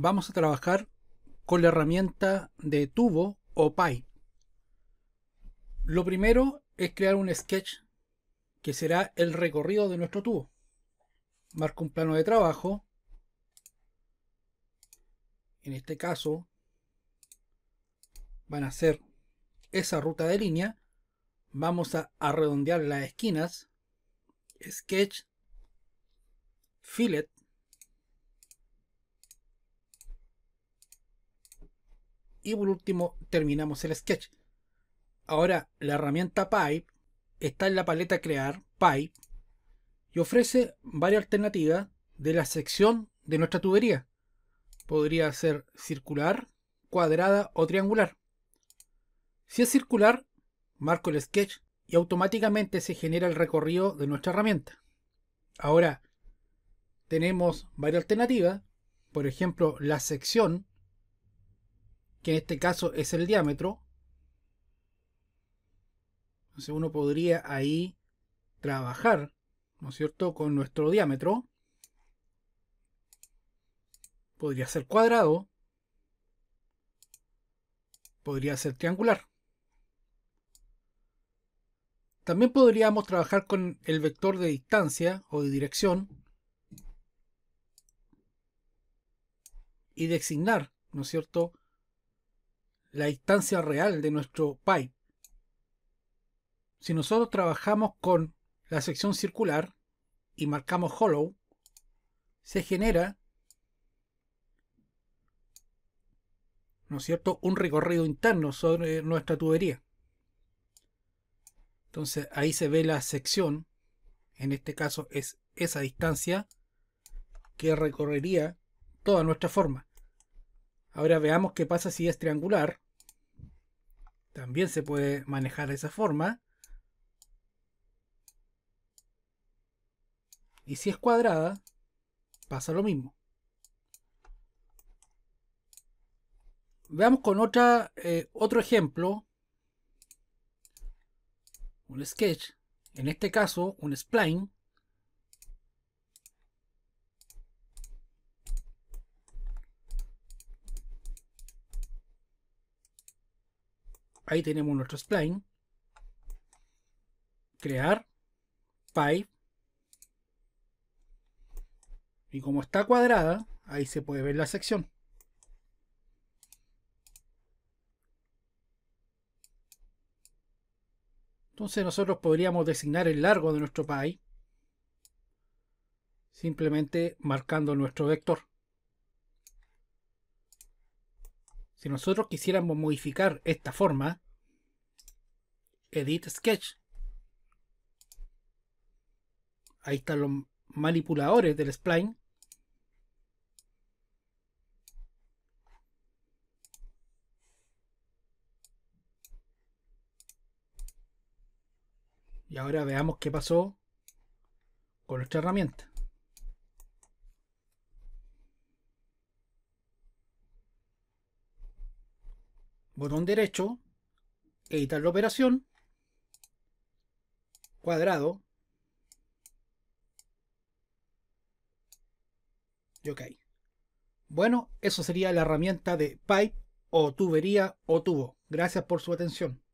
vamos a trabajar con la herramienta de tubo o pie. Lo primero es crear un sketch que será el recorrido de nuestro tubo. Marco un plano de trabajo. En este caso van a ser esa ruta de línea. Vamos a redondear las esquinas. Sketch. Fillet. y por último terminamos el sketch. Ahora, la herramienta Pipe está en la paleta Crear Pipe y ofrece varias alternativas de la sección de nuestra tubería. Podría ser circular, cuadrada o triangular. Si es circular, marco el sketch y automáticamente se genera el recorrido de nuestra herramienta. Ahora, tenemos varias alternativas, por ejemplo, la sección que en este caso es el diámetro. Entonces uno podría ahí trabajar, ¿no es cierto?, con nuestro diámetro. Podría ser cuadrado. Podría ser triangular. También podríamos trabajar con el vector de distancia o de dirección y designar, ¿no es cierto?, la distancia real de nuestro pipe. Si nosotros trabajamos con la sección circular y marcamos hollow, se genera, ¿no es cierto?, un recorrido interno sobre nuestra tubería. Entonces ahí se ve la sección, en este caso es esa distancia que recorrería toda nuestra forma. Ahora veamos qué pasa si es triangular. También se puede manejar de esa forma. Y si es cuadrada, pasa lo mismo. Veamos con otra, eh, otro ejemplo. Un sketch. En este caso, un spline. Ahí tenemos nuestro spline. Crear. Pipe. Y como está cuadrada, ahí se puede ver la sección. Entonces nosotros podríamos designar el largo de nuestro pipe simplemente marcando nuestro vector. Si nosotros quisiéramos modificar esta forma, Edit Sketch. Ahí están los manipuladores del spline. Y ahora veamos qué pasó con nuestra herramienta. botón derecho, editar la operación, cuadrado, y ok. Bueno, eso sería la herramienta de pipe o tubería o tubo. Gracias por su atención.